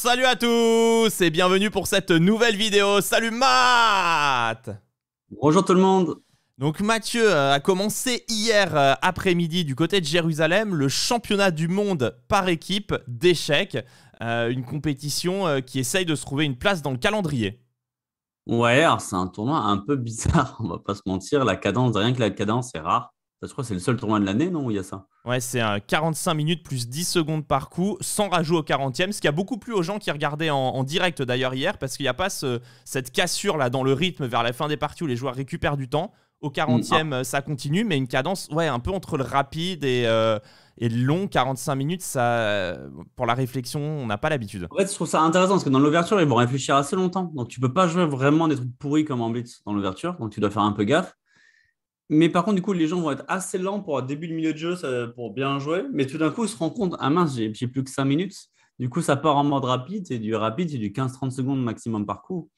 Salut à tous et bienvenue pour cette nouvelle vidéo. Salut Matt Bonjour tout le monde donc Mathieu euh, a commencé hier euh, après-midi du côté de Jérusalem le championnat du monde par équipe d'échecs, euh, une compétition qui essaye de se trouver une place dans le calendrier. Ouais, c'est un tournoi un peu bizarre, on va pas se mentir. La cadence, rien que la cadence est rare je crois que c'est le seul tournoi de l'année, non, il y a ça Ouais, c'est 45 minutes plus 10 secondes par coup, sans rajout au 40e, ce qui a beaucoup plu aux gens qui regardaient en, direct d'ailleurs hier, parce qu'il n'y a pas cette cassure-là dans le rythme vers la fin des parties où les joueurs récupèrent du temps. Au 40e, ah. ça continue, mais une cadence ouais, un peu entre le rapide et, euh, et le long. 45 minutes, ça, pour la réflexion, on n'a pas l'habitude. En fait, je trouve ça intéressant, parce que dans l'ouverture, ils vont réfléchir assez longtemps. Donc, tu peux pas jouer vraiment des trucs pourris comme en blitz dans l'ouverture, donc tu dois faire un peu gaffe. Mais par contre, du coup, les gens vont être assez lents pour un début de milieu de jeu pour bien jouer. Mais tout d'un coup, ils se rendent compte, ah mince, j'ai plus que 5 minutes. Du coup, ça part en mode rapide. Et du rapide, c'est du 15-30 secondes maximum par coup.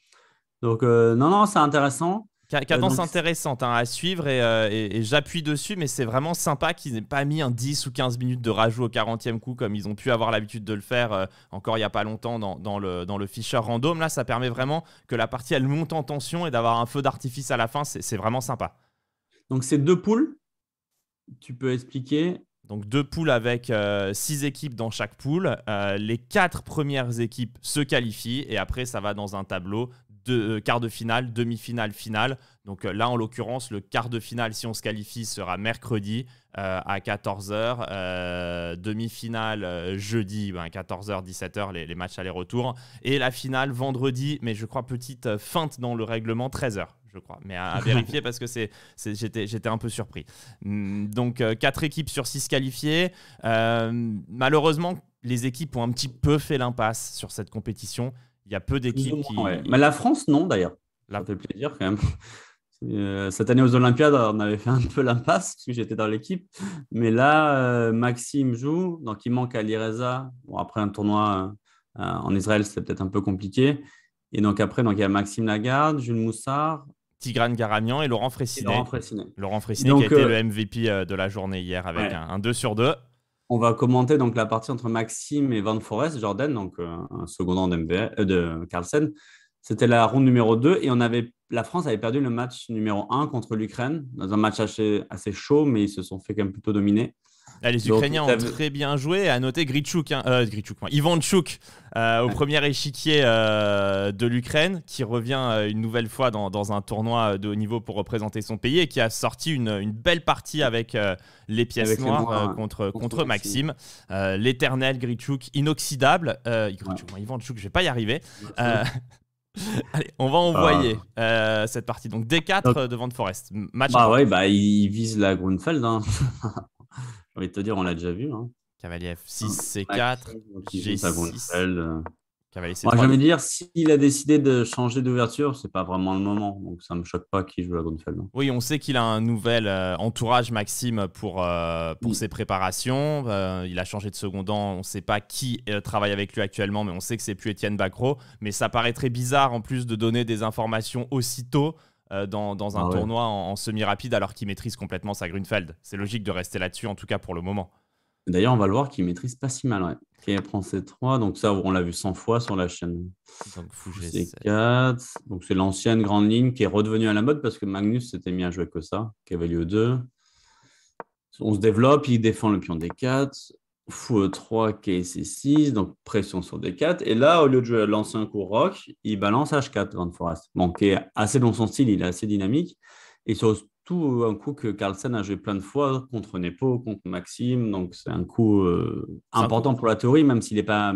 Donc, euh, non, non, c'est intéressant. Cadence euh, intéressante hein, à suivre euh, et, j'appuie dessus, mais c'est vraiment sympa qu'ils n'aient pas mis un 10 ou 15 minutes de rajout au 40e coup comme ils ont pu avoir l'habitude de le faire encore il n'y a pas longtemps dans, le, dans le Random. Là, ça permet vraiment que la partie elle monte en tension et d'avoir un feu d'artifice à la fin, c'est vraiment sympa. Donc c'est deux poules. Tu peux expliquer donc deux poules avec euh, six équipes dans chaque poule. Euh, les quatre premières équipes se qualifient et après ça va dans un tableau de euh, quart de finale, demi-finale, finale. Donc là en l'occurrence le quart de finale si on se qualifie sera mercredi à 14h, demi-finale jeudi 14h, ben, 17h les, les matchs aller-retour et la finale vendredi mais je crois petite feinte dans le règlement 13h je crois. Mais à, vérifier parce que c'est, j'étais, un peu surpris. Mm, donc, euh, quatre équipes sur six qualifiées. Euh, malheureusement, les équipes ont un petit peu fait l'impasse sur cette compétition. Il y a peu d'équipes qui. Mais la France, non, d'ailleurs. La... Ça fait plaisir quand même. Euh, cette année aux Olympiades, on avait fait un peu l'impasse parce que j'étais dans l'équipe. Mais là, Maxime joue, donc il manque à l'Ireza. Bon, après un tournoi en Israël, c'est peut-être un peu compliqué. Et donc après, donc, il y a Maxime Lagarde, Jules Moussard, Tigrane Garamian et Laurent Fressinet. Laurent Fressinet, qui a été euh, le MVP euh, de la journée hier avec un, 2 sur 2. On va commenter donc la partie entre Maxime et Van Forest, Jordan, donc euh, un secondant de Carlsen. C'était la ronde numéro 2 et on avait, la France avait perdu le match numéro 1 contre l'Ukraine dans un match assez, assez, chaud, mais ils se sont fait quand même plutôt dominer. Ah, les Ukrainiens ont très bien joué. À noter Grichuk, hein, euh, Ivanchuk euh, au premier échiquier euh, de l'Ukraine, qui revient euh, une nouvelle fois dans, un tournoi de haut niveau pour représenter son pays et qui a sorti une, belle partie avec les pièces noires contre, contre, Maxime. L'éternel Grichuk, inoxydable. Grichuk, Ivanchuk, je vais pas y arriver. Allez, on va envoyer ah. cette partie. Donc D4 devant de Forest. Match. Bah ouais, bah il vise la Grunfeld. Hein. envie de te dire, on l'a déjà vu. Cavalier F6, C4, G6. Cavalier c Moi, dire, s'il a décidé de changer d'ouverture, c'est pas vraiment le moment. Donc, ça me choque pas qu'il joue à Grunfeld. Hein. Oui, on sait qu'il a un nouvel euh, entourage, Maxime, pour, euh, pour mm. ses préparations. Euh, il a changé de secondant. On ne sait pas qui travaille avec lui actuellement, mais on sait que c'est plus Étienne Bacro. Mais ça paraît très bizarre, en plus, de donner des informations aussitôt euh, dans, un ah tournoi en, semi-rapide alors qu'il maîtrise complètement sa Grunfeld. C'est logique de rester là-dessus, en tout cas pour le moment. D'ailleurs, on va le voir qu'il maîtrise pas si mal. Ouais. il prend C3, donc ça, on l'a vu 100 fois sur la chaîne. Donc, C4, donc c'est l'ancienne grande ligne qui est redevenue à la mode parce que Magnus s'était mis à jouer que ça, avait lieu 2. On se développe, il défend le pion D4 fou 3 KC6, donc pression sur D4. Et là, au lieu de lancer un coup rock, il balance H4, Van Forest. Bon, qui est assez dans son style, il est assez dynamique. Et surtout, un coup que Carlsen a joué plein de fois contre Nepo, contre Maxime. Donc, c'est un coup euh, important pour la théorie, même s'il n'est pas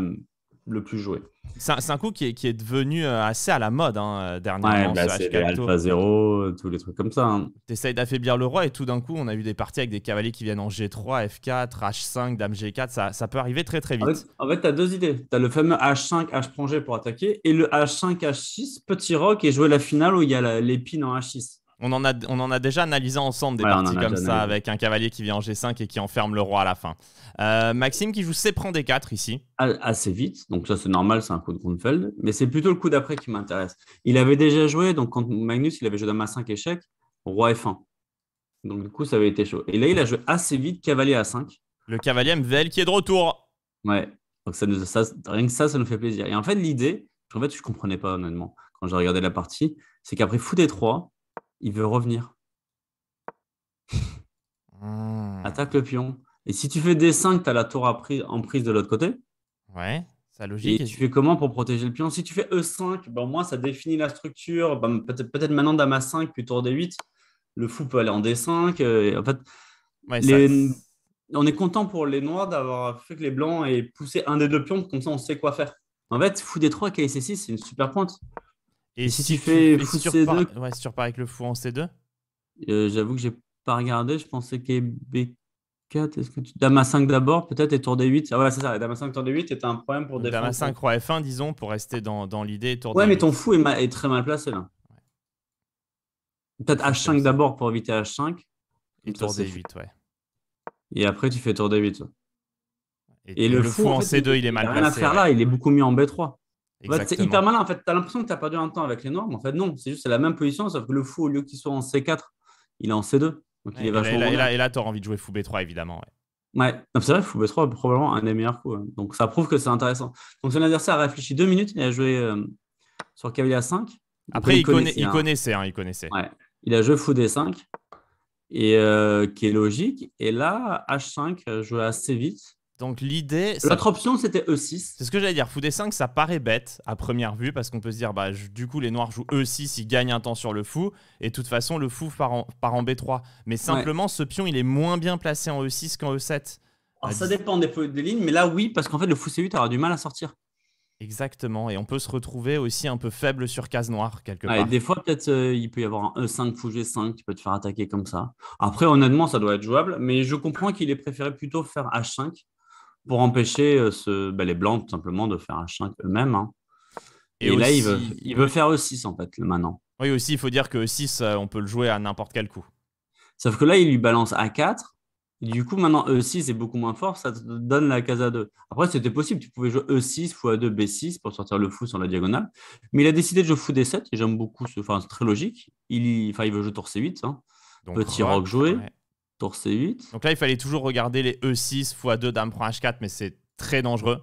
le plus joué. C'est un, coup qui est, qui est, devenu euh, assez à la mode hein, euh, dernièrement. Ouais, bah, c'est Alpha 0, tous les trucs comme ça. Tu hein. T'essayes d'affaiblir le roi et tout d'un coup, on a eu des parties avec des cavaliers qui viennent en G3, F4, H5, Dame G4. Ça, ça peut arriver très très vite. En fait, tu as deux idées. T'as le fameux H5, H prend G pour attaquer et le H5, H6, petit rock et jouer la finale où il y a l'épine en H6. On en, a, on en a déjà analysé ensemble des parties comme ça, avec un cavalier qui vient en G5 et qui enferme le roi à la fin. Euh, Maxime qui joue C prend D4 ici. Assez vite, donc ça c'est normal, c'est un coup de Grunfeld, mais c'est plutôt le coup d'après qui m'intéresse. Il avait déjà joué, donc quand Magnus il avait joué dame ma 5 échec, roi F1. Donc du coup ça avait été chaud. Et là il a joué assez vite cavalier à 5. Le cavalier MVL qui est de retour. Ouais, donc ça, nous, ça, rien que ça, ça nous fait plaisir. Et en fait l'idée, en fait je comprenais pas honnêtement quand j'ai regardé la partie, c'est qu'après fou d 3 il veut revenir. Hmm. Attaque le pion. Et si tu fais D5, tu as la tour en prise de l'autre côté. Ouais, ça logique. Et tu fais comment pour protéger le pion Si tu fais E5, ben au moins ça définit la structure. Ben, peut-être, peut maintenant dame a 5 puis tour D8. Le fou peut aller en D5. Euh, et en fait, on est content pour les noirs d'avoir fait que les blancs aient poussé un des deux pions, comme ça on sait quoi faire. En fait, fou D3, KC6, c'est une super pointe. Et, si, tu fais fou C2, ouais, si tu repars avec le fou en C2 euh, J'avoue que j'ai pas regardé, je pensais que B4, est-ce que tu... Dama 5 d'abord peut-être et tour D8. Ah ouais, c'est ça, Dama 5, tour D8 t'as un problème pour défendre. Dama 5, roi F1 disons, pour rester dans, dans l'idée. Ouais, d mais ton fou est, très mal placé là. Peut-être H5 d'abord pour éviter H5. Et tour D8, ouais. Et après tu fais tour D8. Et, le, fou, en, C2 il est mal placé. Il a rien à faire là, il est beaucoup mieux en B3 c'est bah, hyper malin. En fait, tu as l'impression que tu as perdu un temps avec les normes. En fait, non, c'est juste la même position, sauf que le fou, au lieu qu'il soit en C4, il est en C2. et, là, tu là, envie de jouer fou B3, évidemment. Ouais, c'est vrai, fou B3 est probablement un des meilleurs coups. Hein. Donc, ça prouve que c'est intéressant. Donc, son adversaire a réfléchi deux minutes il a joué euh, sur cavalier a 5. Après, il, connaissait. il hein. connaissait. Hein, il, a joué fou D5, et, euh, qui est logique. Et là, H5, euh, joué assez vite. Donc l'idée. L'autre option, c'était E6. C'est ce que j'allais dire. Fou des 5, ça paraît bête à première vue parce qu'on peut se dire, bah, du coup, les noirs jouent E6, ils gagnent un temps sur le fou. Et de toute façon, le fou part en, part en B3. Mais simplement, ce pion, il est moins bien placé en E6 qu'en E7. ça dépend des, lignes, mais là, oui, parce qu'en fait, le fou C8 aura du mal à sortir. Exactement. Et on peut se retrouver aussi un peu faible sur case noire, quelque part. des fois, peut-être, euh, il peut y avoir un E5, fou G5 qui peut te faire attaquer comme ça. Après, honnêtement, ça doit être jouable, mais je comprends qu'il est préféré plutôt faire H5 pour empêcher euh, bah, les Blancs tout simplement de faire un 5 eux-mêmes. Hein. Et, là, il veut, faire E6 en fait, maintenant. Oui, aussi, il faut dire que E6, euh, on peut le jouer à n'importe quel coup. Sauf que là, il lui balance A4. Du coup, maintenant, E6 est beaucoup moins fort, ça donne la case A2. Après, c'était possible, tu pouvais jouer E6 fois A2, B6 pour sortir le fou sur la diagonale. Mais il a décidé de jouer fou D7, et j'aime beaucoup, ce... enfin, c'est très logique. Il, enfin, il veut jouer tour C8, hein. Petit rock, joué. C8. Donc là, il fallait toujours regarder les E6 x 2 dame prend H4, mais c'est très dangereux.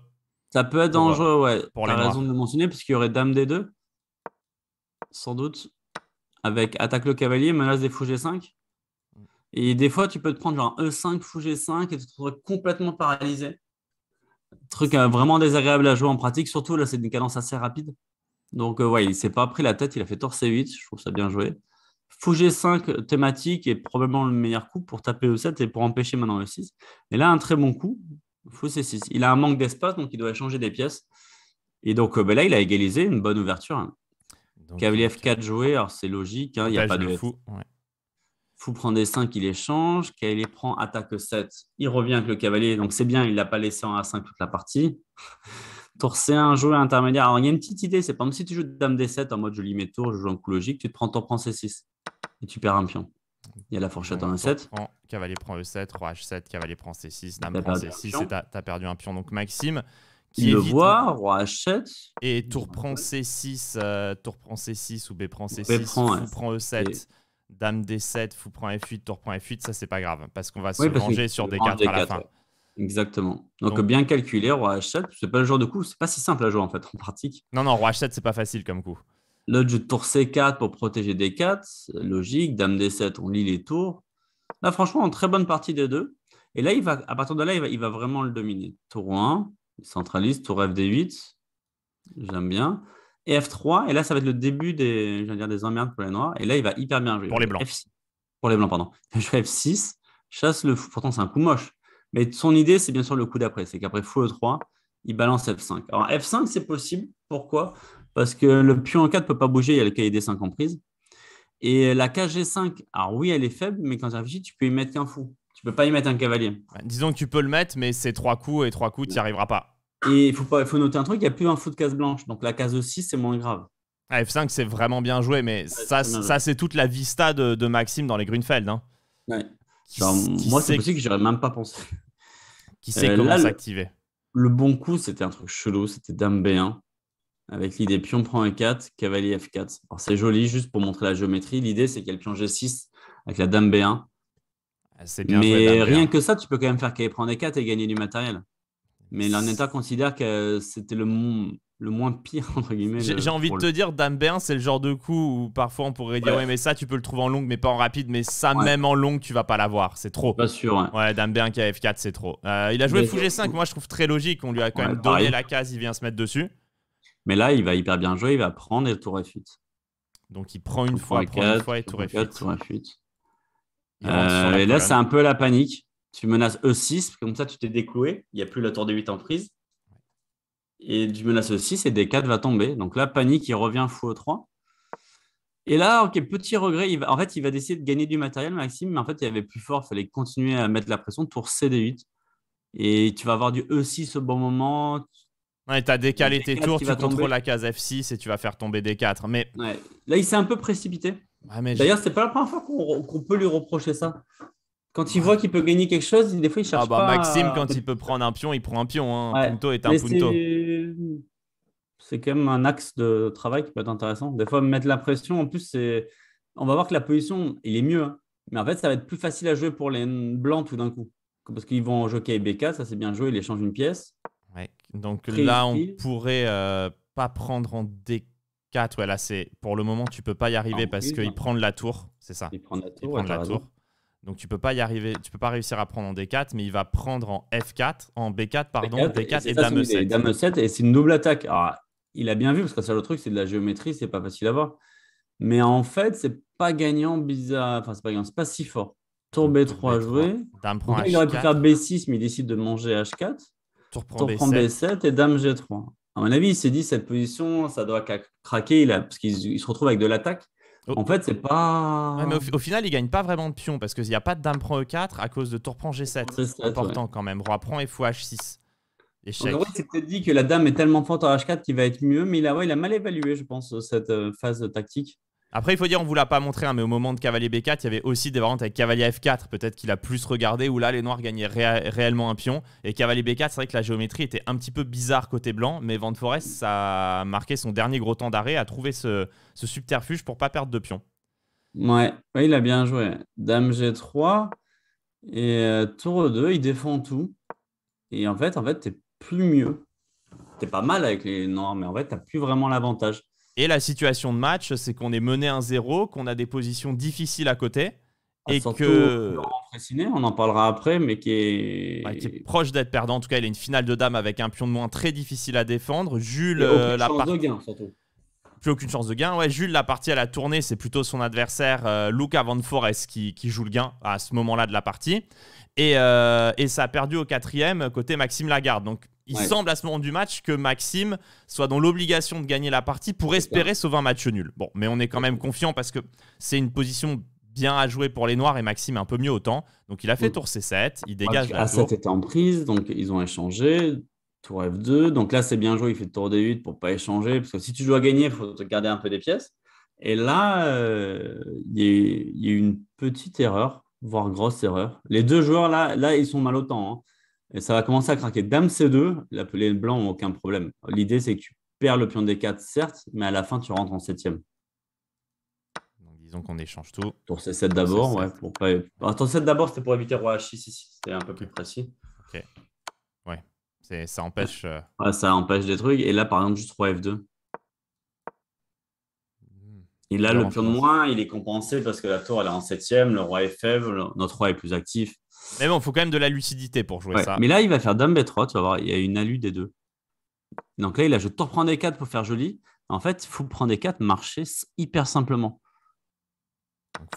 Ça peut être euh, dangereux, ouais. Pour la raison de le mentionner, parce qu'il y aurait dame D2, sans doute, avec attaque le cavalier, menace des fou G5. Et des fois, tu peux te prendre genre E5, fou G5 et te trouver complètement paralysé. Truc euh, vraiment désagréable à jouer en pratique, surtout là, c'est une cadence assez rapide. Donc, euh, ouais, il s'est pas pris la tête, il a fait torse C8, je trouve ça bien joué. Fou G5 thématique est probablement le meilleur coup pour taper E7 et pour empêcher maintenant E6. Et là, un très bon coup, Fou C6. Il a un manque d'espace, donc il doit échanger des pièces. Et donc euh, ben là, il a égalisé une bonne ouverture. Cavalier F4 joué, alors c'est logique, hein, il n'y a pas de fou. Fou prend des 5, il échange. Cavalier prend attaque 7, il revient avec le cavalier. Donc c'est bien, il ne l'a pas laissé en A5 toute la partie. Tour c un joueur intermédiaire. Alors, il y a une petite idée, c'est pas comme si tu joues Dame D7 en mode je lis mes tours, je joue en coup logique, tu te prends Tour prend C6 et tu perds un pion. Il y a la fourchette en E7. cavalier prend E7, roi H7, cavalier prend C6, dame prend C6 et t'as perdu un pion. Donc Maxime, qui le voit, roi H7. Et euh, tour prend C6, tour prend C6 ou B prend C6, fou prend E7, dame D7, fou prend F8, tour prend F8, ça c'est pas grave parce qu'on va se ranger sur des cartes à la fin. Exactement. Donc, bien calculé, roi h7, c'est pas le genre de coup, c'est pas si simple à jouer en fait en pratique. Non, non, roi h7, c'est pas facile comme coup. L'autre je tour c4 pour protéger d4, logique, dame d7, on lit les tours. Là, franchement, en très bonne partie des deux. Et là, il va, à partir de là, il va, il va vraiment le dominer. Tour 1, il centralise, tour fd8, j'aime bien. Et F3, et là, ça va être le début des, dire, des emmerdes pour les noirs. Et là, il va hyper bien jouer. Pour les blancs. Pour les blancs, pardon. Je joue F6, chasse le fou. Pourtant, c'est un coup moche. Mais son idée, c'est bien sûr le coup d'après. C'est qu'après fou E3, il balance F5. Alors F5, c'est possible. Pourquoi Parce que le pion en 4 ne peut pas bouger, il y a le cahier des 5 en prise. Et la cage G5, e alors oui, elle est faible, mais quand tu réfléchis, tu peux y mettre qu'un fou. Tu peux pas y mettre un cavalier. Disons que tu peux le mettre, mais c'est trois coups et trois coups, tu n'y arriveras pas. Et il faut, faut noter un truc, il n'y a plus un fou de case blanche. Donc la case 6, e c'est moins grave. Ah, F5, c'est vraiment bien joué, mais ça, c'est toute la vista de, de Maxime dans les Greenfeld. Hein. Ouais moi, c'est possible que j'aurais même pas pensé. Qui sait euh, comment s'activer le, bon coup, c'était un truc chelou, c'était Dame B1. Avec l'idée pion prend e 4, cavalier F4. Alors c'est joli, juste pour montrer la géométrie. L'idée, c'est qu'elle pion G6 avec la Dame B1. Ah, mais rien que ça, tu peux quand même faire qu'elle prend e 4 et gagner du matériel. Mais état considère que c'était le le moins pire, entre guillemets. J'ai envie de te dire, Dame 1 c'est le genre de coup où parfois on pourrait dire, ouais. mais ça, tu peux le trouver en longue, mais pas en rapide, mais ça, même en longue, tu vas pas l'avoir. C'est trop. Pas sûr. Ouais, ouais Dame qui a F4, c'est trop. Euh, il a joué g 5, moi, je trouve très logique. On lui a quand même donné la case, il vient se mettre dessus. Mais là, il va hyper bien jouer, il va prendre le tour F8. Donc il prend une fois, prend une fois et tour, F8. Euh, et là, c'est un peu la panique. Tu menaces E6, comme ça, tu t'es décloué. Il n'y a plus la tour de 8 en prise et du menace 6 et d 4 va tomber. Donc là, panique, il revient fou e 3. Et là, ok, petit regret, en fait, il va décider de gagner du matériel, Maxime, mais en fait, il y avait plus fort, il fallait continuer à mettre la pression, tour CD8. Et tu vas avoir du E6 au bon moment. Ouais, tu as décalé tes tours, tu contrôles la case F6 et tu vas faire tomber D4. Mais... Là, il s'est un peu précipité. D'ailleurs, ce c'est pas la première fois qu'on peut lui reprocher ça. Quand il voit qu'il peut gagner quelque chose, des fois il ah cherche ah bah, Maxime, quand il peut prendre un pion, il prend un pion. Hein. Punto est un punto. C'est quand même un axe de travail qui peut être intéressant. Des fois, mettre la pression, en plus, c'est... on va voir que la position, il est mieux. Hein. Mais en fait, ça va être plus facile à jouer pour les blancs tout d'un coup. Parce qu'ils vont jouer avec BK, ça c'est bien joué, Il échange une pièce. Ouais. Donc là, on pourrait euh, pas prendre en D4. Ouais, là, c'est... Pour le moment, tu peux pas y arriver ah, parce qu'il bah. prend la tour. C'est ça. Il prend la tour. Il prend la tour. Donc tu peux pas y arriver, tu peux pas réussir à prendre en D4, mais il va prendre en F4, en B4 pardon, D4 et, dame 7. Dame 7 et c'est une double attaque. Alors, il a bien vu parce que ça le truc, c'est de la géométrie, c'est pas facile à voir. Mais en fait, c'est pas gagnant bizarre, enfin c'est pas gagnant, c'est pas si fort. Tour B3 joué. Dame Il aurait pu faire B6, mais il décide de manger H4. Tour prend, B7. 7 et dame G3. À mon avis, il s'est dit cette position, ça doit craquer, il a, parce qu'il se retrouve avec de l'attaque. En fait, c'est pas. mais au, final, il gagne pas vraiment de pion parce qu'il n'y a pas de dame prend e4 à cause de tour prend g7. c'est important quand même. Roi prend et fou h6. Échec. c'est peut-être dit que la dame est tellement forte en h4 qu'il va être mieux, mais il a, il a mal évalué, je pense, cette euh, phase tactique. Après, il faut dire, on vous l'a pas montré, hein, mais au moment de Cavalier B4, il y avait aussi des variantes avec Cavalier F4, peut-être qu'il a plus regardé, où là, les noirs gagnaient réellement un pion. Et Cavalier B4, c'est vrai que la géométrie était un petit peu bizarre côté blanc, mais Van Forest, ça a marqué son dernier gros temps d'arrêt, a trouvé ce, subterfuge pour pas perdre de pion. Ouais, il a bien joué. Dame G3 et euh, tour 2, e il défend tout. Et en fait, en fait, t'es plus mieux. T'es pas mal avec les noirs, mais en fait, t'as plus vraiment l'avantage. Et la situation de match, c'est qu'on est mené 1-0, qu'on a des positions difficiles à côté. Ah, et que. on en parlera après, mais bah, qui est. proche d'être perdant. En tout cas, il a une finale de dame avec un pion de moins très difficile à défendre. Jules. Euh, la de gain, surtout plus aucune chance de gain. Ouais, Jules, la partie à la tournée, c'est plutôt son adversaire euh, Luca Van Forest qui, joue le gain à ce moment-là de la partie. Et, euh, et ça a perdu au quatrième côté Maxime Lagarde. Donc il semble à ce moment du match que Maxime soit dans l'obligation de gagner la partie pour espérer sauver un match nul. Bon, mais on est quand même confiant parce que c'est une position bien à jouer pour les Noirs et Maxime un peu mieux autant. Donc il a fait tour C7, il dégage ah, la 7 était en prise, donc ils ont échangé. Tour F2, donc là c'est bien joué, il fait tour D8 pour pas échanger, parce que si tu dois gagner, il faut te garder un peu des pièces. Et là, euh, il y, a eu une petite erreur, voire grosse erreur. Les deux joueurs là, là ils sont mal au temps. Hein et ça va commencer à craquer. Dame C2, l'appeler les blanc n'ont aucun problème. L'idée, c'est que tu perds le pion D4, certes, mais à la fin, tu rentres en septième. Donc, disons qu'on échange tout. Tour C7 d'abord, ouais. Pour 7 d'abord, c'était pour éviter Roi H6 ici, c'était un peu plus précis. Ok. Ouais. Ça empêche. Euh, ça empêche des trucs. Et là, par exemple, juste Roi F2. Et là, le pion de moins, il est compensé parce que la tour, elle est en septième, le roi est faible, notre roi est plus actif. Mais bon, il faut quand même de la lucidité pour jouer ça. Mais là, il va faire Dame 3 tu vas voir, il y a une alu des deux. Donc là, il a je te reprends des 4 pour faire joli. En fait, Fou prend des 4, marcher hyper simplement.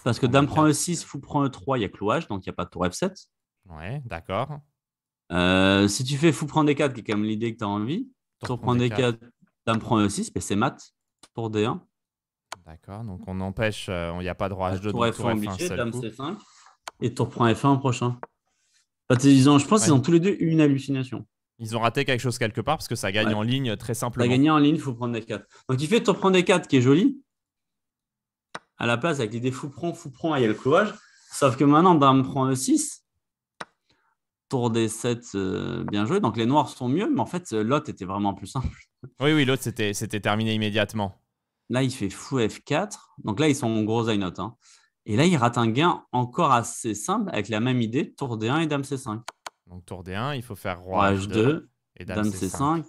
Parce que Dame prend E6, fou prend E3, il y a clouage, donc il n'y a pas de tour F7. Ouais, d'accord. Euh, si tu fais fou prend des 4, qui est quand même l'idée que tu as envie, tour, prend des 4, Dame prend E6, mais c'est mat, pour D1. D'accord, donc on empêche, euh, il n'y a pas de à h tour f Dame C5. Et tu reprends F1 prochain. Enfin, ils je pense qu'ils ont tous les deux une hallucination. Ils ont raté quelque chose quelque part parce que ça gagne en ligne très simplement. Ça gagne en ligne, il faut prendre des 4. Donc il fait tour prend des 4 qui est joli. À la place, avec des fou prends, fou prend, il y a le clouage. Sauf que maintenant, Dame prend le 6. Tour des 7, euh, bien joué. Donc les noirs sont mieux, mais en fait, euh, l'autre était vraiment plus simple. Oui, oui, l'autre, c'était terminé immédiatement. Là, il fait fou F4. Donc là, ils sont gros à une note. Hein. Et là, il rate un gain encore assez simple avec la même idée, tour D1 et dame C5. Donc tour D1, il faut faire roi, H2, et dame, C5.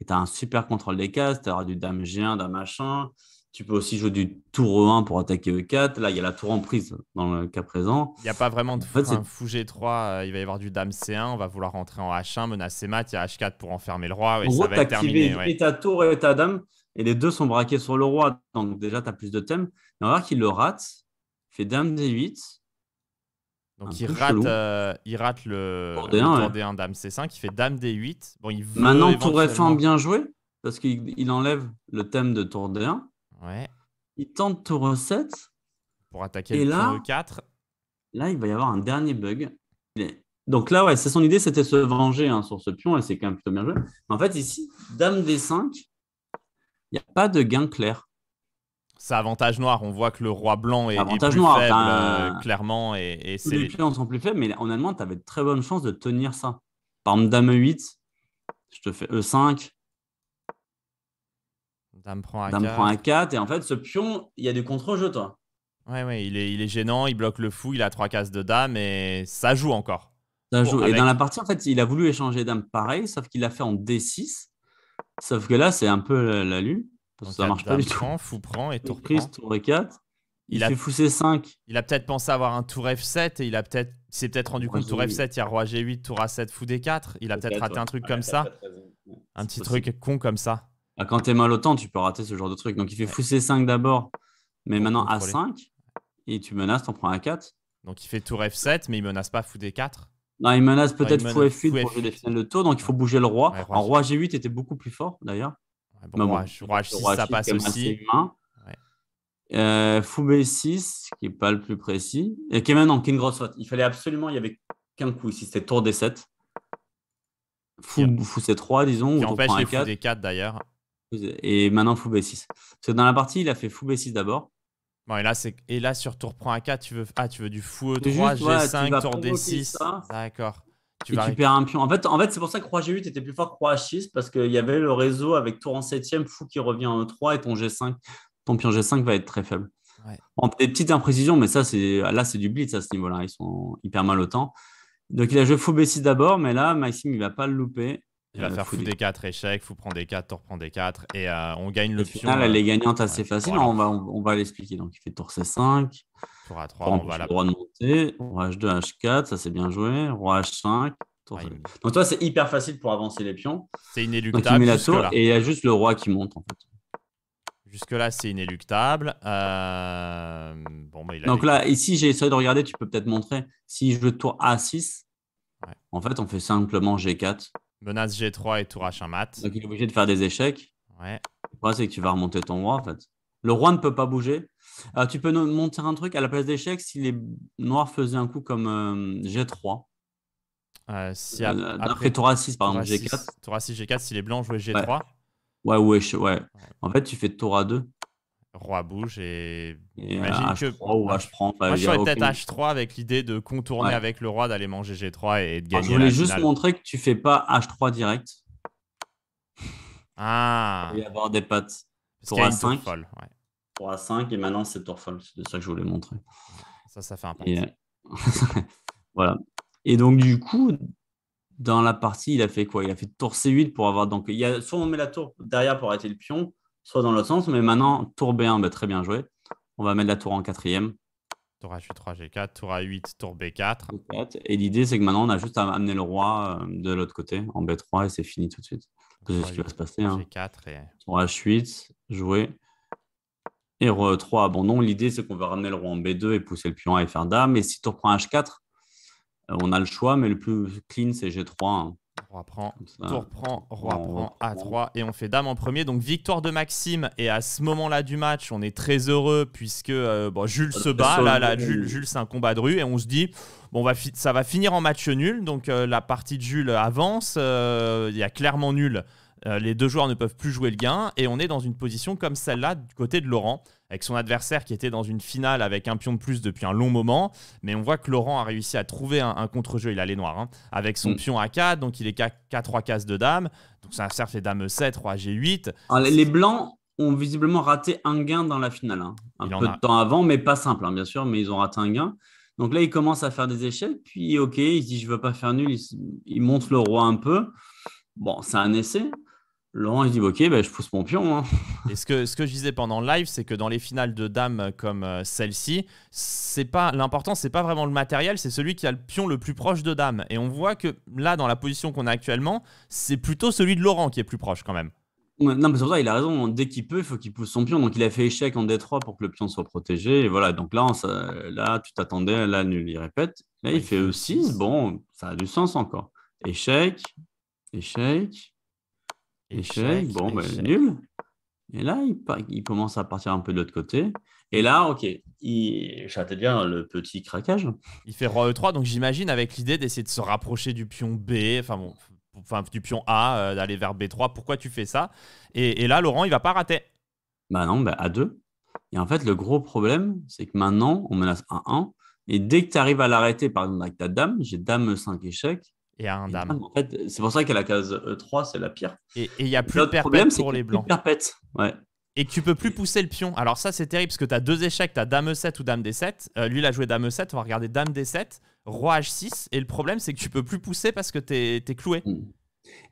Et tu as un super contrôle des cases, tu auras du dame G1, dame H1. Tu peux aussi jouer du tour E1 pour attaquer E4. Là, il y a la tour en prise dans le cas présent. Il n'y a pas vraiment de en fou G3. Euh, il va y avoir du dame C1. On va vouloir rentrer en H1, menacer mat. Il y a H4 pour enfermer le roi. Et ça va activé ta tour et ta dame. Et les deux sont braqués sur le roi. Donc déjà, tu as plus de thèmes. Mais on va voir qu'il le rate dame d8. Donc il rate, euh, il rate, le tour D1, dame C5, il fait dame D8. Bon, il Maintenant, tour F1 bien joué, parce qu'il enlève le thème de tour D1. Ouais. Il tente tour E7. Pour attaquer et le là, euh, tour 4 Là, il va y avoir un dernier bug. Donc là, ouais, c'est son idée, c'était se venger hein, sur ce pion, et c'est quand même plutôt bien joué. en fait, ici, dame D5, il n'y a pas de gain clair. C'est avantage noir. On voit que le roi blanc est, plus faible, euh, clairement. Et, et les pions sont plus faibles, mais en allemand tu avais de très bonnes chances de tenir ça. Par exemple, dame E8, je te fais E5. Euh, dame prend A4. Et en fait, ce pion, il y a du contre-jeu, toi. Ouais, ouais, il est, il est gênant, il bloque le fou, il a trois cases de dame et ça joue encore. Ça joue. Et dans la partie, en fait, il a voulu échanger dame pareil, sauf qu'il l'a fait en D6. Sauf que là, c'est un peu euh, la lune. Donc, ça marche pas prend, Fou prend et tour 4 Il, a, fait fou C5. Il a peut-être pensé avoir un tour F7 et il a peut-être s'est peut-être rendu compte tour F7, il y a roi G8, tour A7, fou D4. Il a peut-être raté un truc comme ça. Un petit truc con comme ça. Ah, quand t'es mal au temps, tu peux rater ce genre de truc. Donc il fait fou C5 d'abord, mais maintenant A5 et tu menaces, t'en prends A4. Donc il fait tour F7, mais il menace pas fou D4. Non, il menace peut-être fou F8 pour jouer des finales de tour, donc il faut bouger le roi. En roi G8 était beaucoup plus fort d'ailleurs bon, moi je Roi, si 6, ça passe aussi. Euh, Fou B6, qui n'est pas le plus précis. Et qui est maintenant, qui grosse Il fallait absolument, il n'y avait qu'un coup ici, c'était tour D7. Fou, fou C3, disons. Qui ou empêche les fous D4 d'ailleurs. Et maintenant, fou B6. Parce que dans la partie, il a fait fou B6 d'abord. Bon, et, là, et là, sur tour prend A4, tu veux, ah, tu veux du fou E3, G5, tour D6. D'accord. Tu, tu perds un pion. En fait, c'est pour ça que Roi G8 était plus fort que Roi H6 parce qu'il y avait le réseau avec tour en 7 fou qui revient en E3 et ton G5. Ton pion G5 va être très faible. des petites imprécisions, mais ça, c'est là, c'est du blitz à ce niveau-là. Ils sont hyper mal au temps. Donc, il a joué fou B6 d'abord, mais là, Maxime, il va pas le louper. Il va euh, faire fou des 4 échec fou prend d 4, tour prend d 4, et euh, on gagne le pion. Là, elle euh, est gagnante assez facile. on va l'expliquer. Donc, il fait tour C5. Tour 3 on, on va la... de monter. H2, H4, ça c'est bien joué. Roi H5. Ah, Donc toi, c'est hyper facile pour avancer les pions. C'est inéluctable. il et il y a juste le roi qui monte Jusque-là, c'est inéluctable. Euh, bon, bah, Donc là, ici, j'ai essayé de regarder, tu peux peut-être montrer. Si je joue tour A6, en fait, on fait simplement G4. Menace G3 et tour H1 mat. Donc il est obligé de faire des échecs. Ouais. c'est que tu vas remonter ton roi, en fait. Le roi ne peut pas bouger. Euh, tu peux montrer un truc à la place d'échecs si les noirs faisaient un coup comme euh, G3. Euh, si euh, après, après 6, par exemple, G4. 6, G4, si les blancs jouaient G3. Ouais, ouais, ouais. En fait, tu fais Tora 2. Roi bouge et. et Imagine H3 que... ou H3. Moi, je serais peut-être H3 avec l'idée de contourner avec le roi, d'aller manger G3 et de gagner. je voulais juste montrer que tu fais pas H3 direct. Ah. Il y avoir des pattes. Torah 5. ouais. 5, et maintenant c'est tour C'est de ça que je voulais montrer. Ça, ça fait un peu. Voilà. Et donc, du coup, dans la partie, il a fait quoi Il a fait tour C8 pour avoir. Donc, il y a... soit on met la tour derrière pour arrêter le pion, soit dans l'autre sens, mais maintenant, tour B1, bah, très bien joué. On va mettre la tour en quatrième. Tour h 3 G4, tour A8, tour B4. Et l'idée, c'est que maintenant, on a juste à amener le roi euh, de l'autre côté, en B3, et c'est fini tout de suite. C'est ce qui va se passer. Tour H8, hein. jouer et 3 abandon. L'idée, c'est qu'on va ramener le roi en B2 et pousser le pion à et faire dame. Et si tu reprends H4, euh, on a le choix, mais le plus clean, c'est G3. Hein. Roi prend, tour prend, roi prend, A3 et on fait dame en premier. Donc victoire de Maxime et à ce moment-là du match, on est très heureux puisque euh, bon, Jules se bat. Là, Jules, c'est un combat de rue et on se dit bon, va ça va finir en match nul. Donc euh, la partie de Jules avance. Il y a clairement nul euh, les deux joueurs ne peuvent plus jouer le gain et on est dans une position comme celle-là du côté de Laurent avec son adversaire qui était dans une finale avec un pion de plus depuis un long moment. Mais on voit que Laurent a réussi à trouver un, contre-jeu, il a les noirs, hein, avec son mm. pion à 4, donc il est 4 3 cases de dame. Donc ça sert ah, les dame 7, 3 G8. les blancs ont visiblement raté un gain dans la finale. Hein. Un peu de temps avant, mais pas simple, hein, bien sûr, mais ils ont raté un gain. Donc là, il commence à faire des échelles puis ok, il dit je veux pas faire nul, il, il monte le roi un peu. Bon, c'est un essai. Laurent, il dit Ok, ben je pousse mon pion. Hein. Et ce que, ce que je disais pendant le live, c'est que dans les finales de dames comme euh, celle-ci, c'est pas l'important, c'est pas vraiment le matériel, c'est celui qui a le pion le plus proche de dame. Et on voit que là, dans la position qu'on a actuellement, c'est plutôt celui de Laurent qui est plus proche quand même. Non, mais c'est pour ça, il a raison. Dès qu'il peut, il faut qu'il pousse son pion. Donc, il a fait échec en D3 pour que le pion soit protégé. Et voilà, donc là, là tu t'attendais, là, nul, il répète. Là, il fait E6. Bon, ça a du sens encore. Échec, échec, Échec, bon, ben nul. Et là, il, commence à partir un peu de l'autre côté. Et là, ok, il, je bien le petit craquage. Il fait e roi E3, donc j'imagine avec l'idée d'essayer de se rapprocher du pion B, enfin bon, enfin, du pion A, euh, d'aller vers B3. Pourquoi tu fais ça et, là, Laurent, il va pas rater. Bah non, bah A2. Et en fait, le gros problème, c'est que maintenant, on menace A1. Et dès que tu arrives à l'arrêter, par exemple, avec ta dame, j'ai dame 5 échec, et à un dame. c'est pour ça qu'à la case 3, e c'est la pire. Et il n'y a plus de perpète pour les blancs. Et que tu peux plus pousser le pion. Alors ça, c'est terrible parce que tu as deux échecs, tu as dame E7 ou dame D7. Euh, lui, il a joué dame E7, on va regarder dame D7, roi H6. Et le problème, c'est que tu peux plus pousser parce que tu es, cloué. Mm.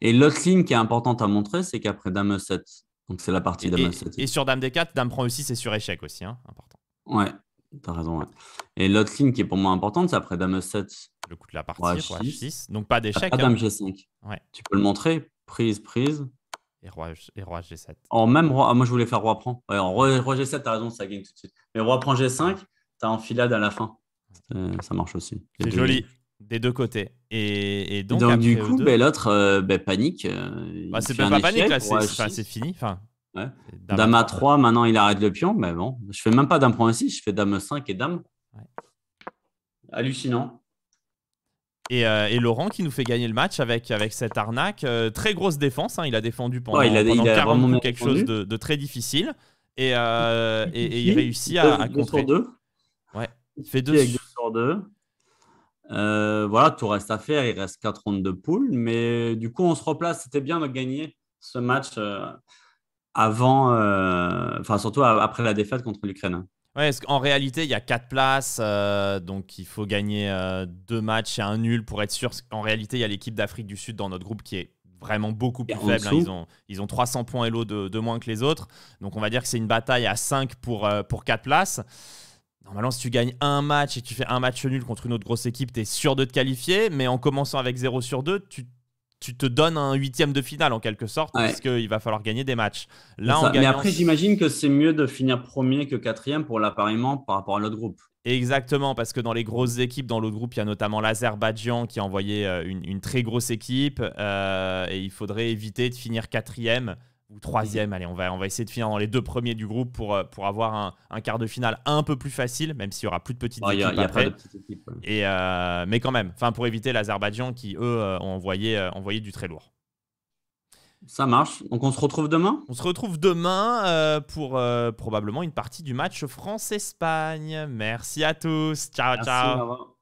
Et l'autre ligne qui est importante à montrer, c'est qu'après dame E7, donc c'est la partie dame E7. Et sur dame D4, dame prend E6 sur échec aussi, hein, important. Ouais, T'as raison. Ouais. Et l'autre ligne qui est pour moi importante, c'est après Dame 7. Le coup de la partie, Roi 6 Donc pas d'échec. Pas hein. Dame G5. Tu peux le montrer. Prise, prise. Et roi, roi G7. En même roi. Ah, moi, je voulais faire roi prend. Ouais, roi, G7, t'as raison, ça gagne tout de suite. Mais roi prend G5, t'as enfilade à la fin. Euh, ça marche aussi. C'est joli. Des deux côtés. Et, donc, donc du coup, l'autre panique. bah, c'est pas, pas panique, là, c'est fini. Enfin, Dame, à 3, maintenant il arrête le pion, mais ben bon, je fais même pas d'un point 6, je fais dame 5 et dame. Hallucinant. Euh, et, Laurent qui nous fait gagner le match avec, avec cette arnaque. Euh, très grosse défense, hein, il a défendu pendant, 40 minutes quelque chose de, très difficile. Et, euh, il réussit à, à contrer. Deux Ouais, il fait 2 sur 2. voilà, tout reste à faire. Il reste 4 rondes de poule. Mais du coup, on se replace. C'était bien de gagner ce match avant, euh, enfin surtout après la défaite contre l'Ukraine. Ouais, en réalité, il y a 4 places, euh, donc il faut gagner 2 euh, matchs et un nul pour être sûr. En réalité, il y a l'équipe d'Afrique du Sud dans notre groupe qui est vraiment beaucoup plus faible. Hein. Ils, ont, ils ont 300 points et l'eau de, moins que les autres. Donc on va dire que c'est une bataille à 5 pour, pour 4 places. Normalement, si tu gagnes un match et tu fais un match nul contre une autre grosse équipe, tu es sûr de te qualifier. Mais en commençant avec 0 sur 2, tu tu te donnes un huitième de finale en quelque sorte, parce qu'il va falloir gagner des matchs. Là, Mais après, j'imagine que c'est mieux de finir premier que quatrième pour l'appareillement par rapport à l'autre groupe. Exactement, parce que dans les grosses équipes, dans l'autre groupe, il y a notamment l'Azerbaïdjan qui a envoyé euh, une, très grosse équipe, euh, et il faudrait éviter de finir quatrième ou troisième. Allez, on va, on va essayer de finir dans les deux premiers du groupe pour, euh, pour avoir un, un quart de finale un peu plus facile, même s'il y aura plus de petites équipes. a pas de petites équipes. Et, euh, mais quand même, enfin pour éviter l'Azerbaïdjan qui, eux, euh, ont envoyé, envoyé du très lourd. Ça marche. Donc on se retrouve demain On se retrouve demain pour probablement une partie du match France-Espagne. Merci à tous. Ciao, ciao.